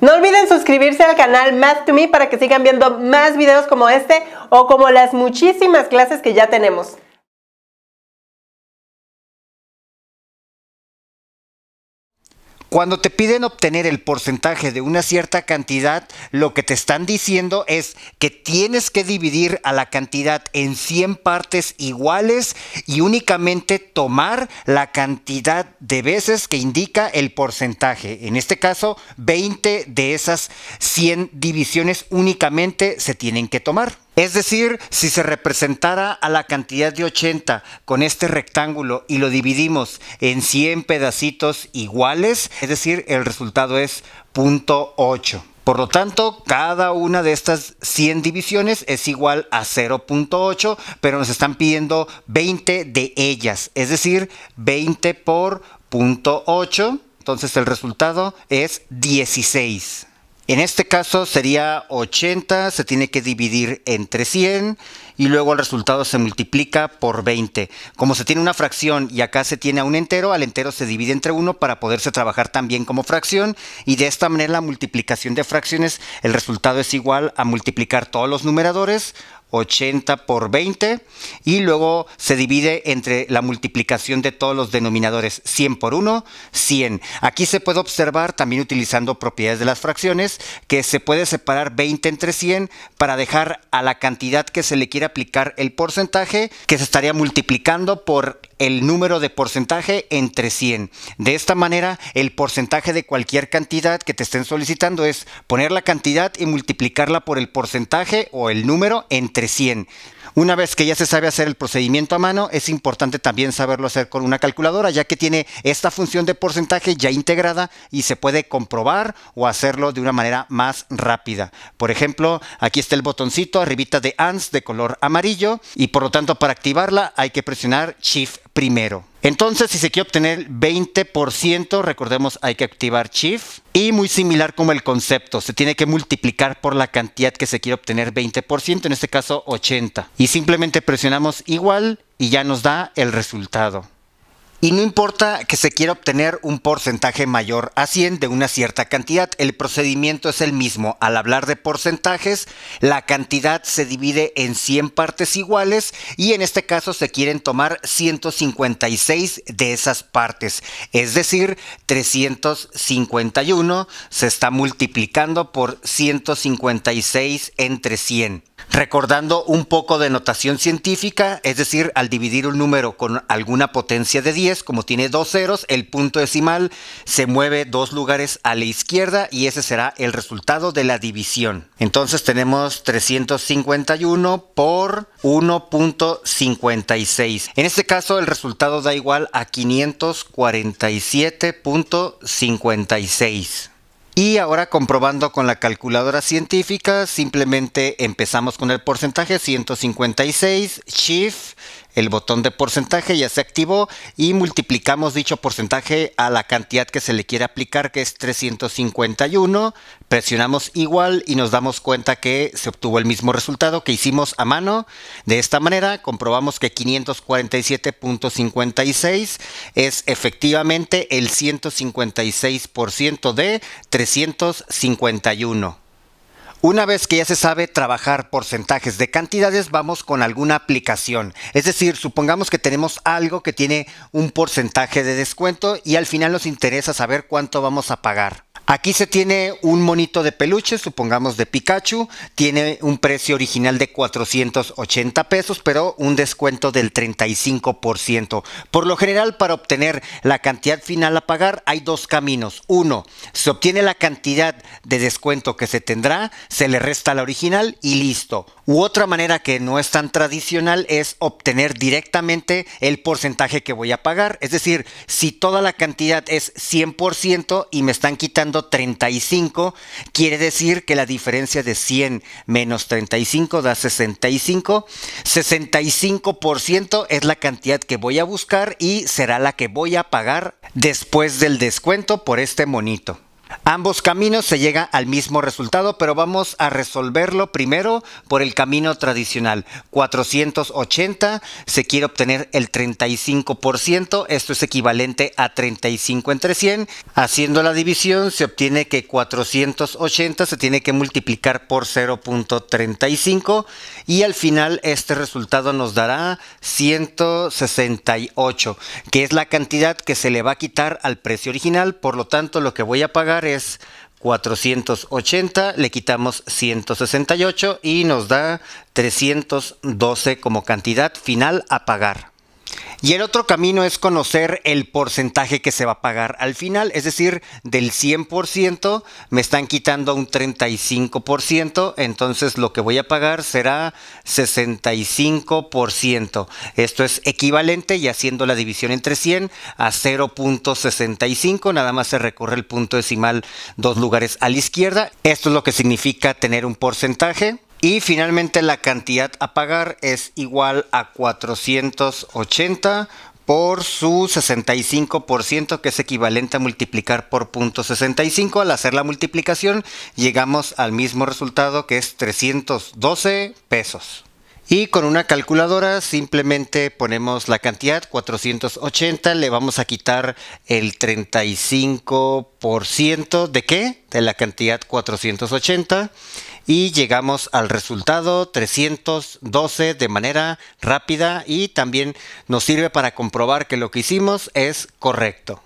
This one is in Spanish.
No olviden suscribirse al canal Math to Me para que sigan viendo más videos como este o como las muchísimas clases que ya tenemos. Cuando te piden obtener el porcentaje de una cierta cantidad, lo que te están diciendo es que tienes que dividir a la cantidad en 100 partes iguales y únicamente tomar la cantidad de veces que indica el porcentaje. En este caso, 20 de esas 100 divisiones únicamente se tienen que tomar. Es decir, si se representara a la cantidad de 80 con este rectángulo y lo dividimos en 100 pedacitos iguales, es decir, el resultado es 0.8. Por lo tanto, cada una de estas 100 divisiones es igual a 0.8, pero nos están pidiendo 20 de ellas, es decir, 20 por 0.8. Entonces el resultado es 16. En este caso sería 80, se tiene que dividir entre 100 y luego el resultado se multiplica por 20. Como se tiene una fracción y acá se tiene a un entero, al entero se divide entre 1 para poderse trabajar también como fracción y de esta manera la multiplicación de fracciones, el resultado es igual a multiplicar todos los numeradores 80 por 20 y luego se divide entre la multiplicación de todos los denominadores 100 por 1, 100. Aquí se puede observar también utilizando propiedades de las fracciones que se puede separar 20 entre 100 para dejar a la cantidad que se le quiere aplicar el porcentaje que se estaría multiplicando por el número de porcentaje entre 100. De esta manera, el porcentaje de cualquier cantidad que te estén solicitando es poner la cantidad y multiplicarla por el porcentaje o el número entre 100. Una vez que ya se sabe hacer el procedimiento a mano, es importante también saberlo hacer con una calculadora, ya que tiene esta función de porcentaje ya integrada y se puede comprobar o hacerlo de una manera más rápida. Por ejemplo, aquí está el botoncito arribita de ANS de color amarillo y por lo tanto para activarla hay que presionar Shift primero. Entonces, si se quiere obtener 20%, recordemos, hay que activar Shift. Y muy similar como el concepto, se tiene que multiplicar por la cantidad que se quiere obtener 20%, en este caso 80. Y simplemente presionamos igual y ya nos da el resultado. Y no importa que se quiera obtener un porcentaje mayor a 100 de una cierta cantidad, el procedimiento es el mismo. Al hablar de porcentajes, la cantidad se divide en 100 partes iguales y en este caso se quieren tomar 156 de esas partes, es decir, 351 se está multiplicando por 156 entre 100. Recordando un poco de notación científica, es decir, al dividir un número con alguna potencia de 10, como tiene dos ceros, el punto decimal se mueve dos lugares a la izquierda y ese será el resultado de la división. Entonces tenemos 351 por 1.56. En este caso el resultado da igual a 547.56. Y ahora comprobando con la calculadora científica, simplemente empezamos con el porcentaje 156, shift, el botón de porcentaje ya se activó y multiplicamos dicho porcentaje a la cantidad que se le quiere aplicar, que es 351. Presionamos igual y nos damos cuenta que se obtuvo el mismo resultado que hicimos a mano. De esta manera comprobamos que 547.56 es efectivamente el 156% de 351. Una vez que ya se sabe trabajar porcentajes de cantidades, vamos con alguna aplicación. Es decir, supongamos que tenemos algo que tiene un porcentaje de descuento y al final nos interesa saber cuánto vamos a pagar. Aquí se tiene un monito de peluche, supongamos de Pikachu, tiene un precio original de 480 pesos, pero un descuento del 35%. Por lo general, para obtener la cantidad final a pagar hay dos caminos. Uno, se obtiene la cantidad de descuento que se tendrá, se le resta la original y listo otra manera que no es tan tradicional es obtener directamente el porcentaje que voy a pagar. Es decir, si toda la cantidad es 100% y me están quitando 35, quiere decir que la diferencia de 100 menos 35 da 65. 65% es la cantidad que voy a buscar y será la que voy a pagar después del descuento por este monito. Ambos caminos se llega al mismo resultado, pero vamos a resolverlo primero por el camino tradicional. 480 se quiere obtener el 35%, esto es equivalente a 35 entre 100. Haciendo la división se obtiene que 480 se tiene que multiplicar por 0.35 y al final este resultado nos dará 168, que es la cantidad que se le va a quitar al precio original, por lo tanto lo que voy a pagar es 480, le quitamos 168 y nos da 312 como cantidad final a pagar. Y el otro camino es conocer el porcentaje que se va a pagar al final, es decir, del 100% me están quitando un 35%, entonces lo que voy a pagar será 65%. Esto es equivalente y haciendo la división entre 100 a 0.65, nada más se recorre el punto decimal dos lugares a la izquierda. Esto es lo que significa tener un porcentaje y finalmente la cantidad a pagar es igual a 480 por su 65%, que es equivalente a multiplicar por .65. Al hacer la multiplicación, llegamos al mismo resultado que es 312 pesos. Y con una calculadora simplemente ponemos la cantidad 480, le vamos a quitar el 35% de qué? De la cantidad 480 y llegamos al resultado 312 de manera rápida y también nos sirve para comprobar que lo que hicimos es correcto.